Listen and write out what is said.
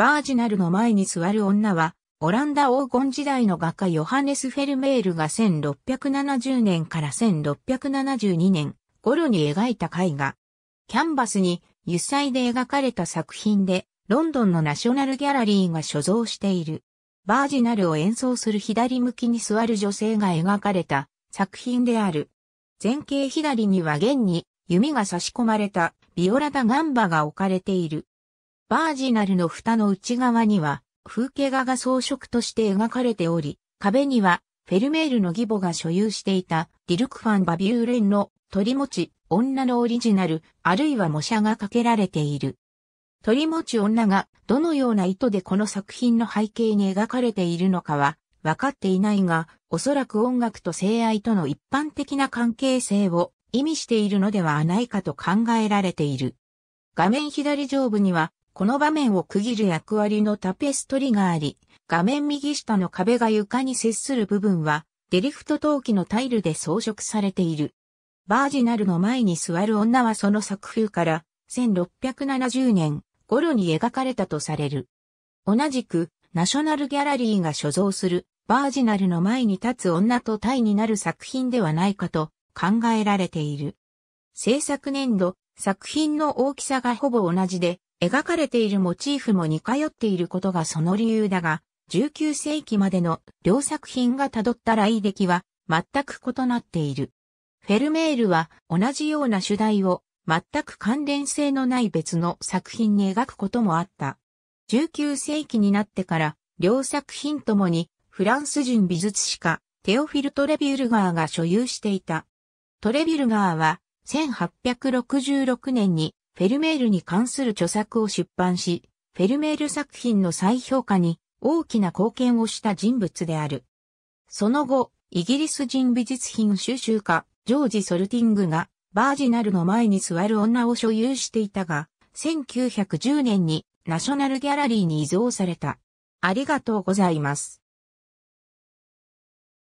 バージナルの前に座る女は、オランダ黄金時代の画家ヨハネス・フェルメールが1670年から1672年頃に描いた絵画。キャンバスに油彩で描かれた作品で、ロンドンのナショナルギャラリーが所蔵している。バージナルを演奏する左向きに座る女性が描かれた作品である。前景左には現に弓が差し込まれたビオラダガンバが置かれている。バージナルの蓋の内側には、風景画が装飾として描かれており、壁には、フェルメールの義母が所有していた、ディルクファン・バビューレンの、鳥持ち、女のオリジナル、あるいは模写がかけられている。鳥持ち女が、どのような意図でこの作品の背景に描かれているのかは、わかっていないが、おそらく音楽と性愛との一般的な関係性を意味しているのではないかと考えられている。画面左上部にはこの場面を区切る役割のタペストリがあり、画面右下の壁が床に接する部分は、デリフト陶器のタイルで装飾されている。バージナルの前に座る女はその作風から、1670年頃に描かれたとされる。同じく、ナショナルギャラリーが所蔵する、バージナルの前に立つ女とタイになる作品ではないかと考えられている。制作年度、作品の大きさがほぼ同じで、描かれているモチーフも似通っていることがその理由だが、19世紀までの両作品が辿った来歴は全く異なっている。フェルメールは同じような主題を全く関連性のない別の作品に描くこともあった。19世紀になってから両作品ともにフランス人美術史家テオフィル・トレビュルガーが所有していた。トレビュルガーは1866年にフェルメールに関する著作を出版し、フェルメール作品の再評価に大きな貢献をした人物である。その後、イギリス人美術品収集家、ジョージ・ソルティングが、バージナルの前に座る女を所有していたが、1910年にナショナルギャラリーに移存された。ありがとうございます。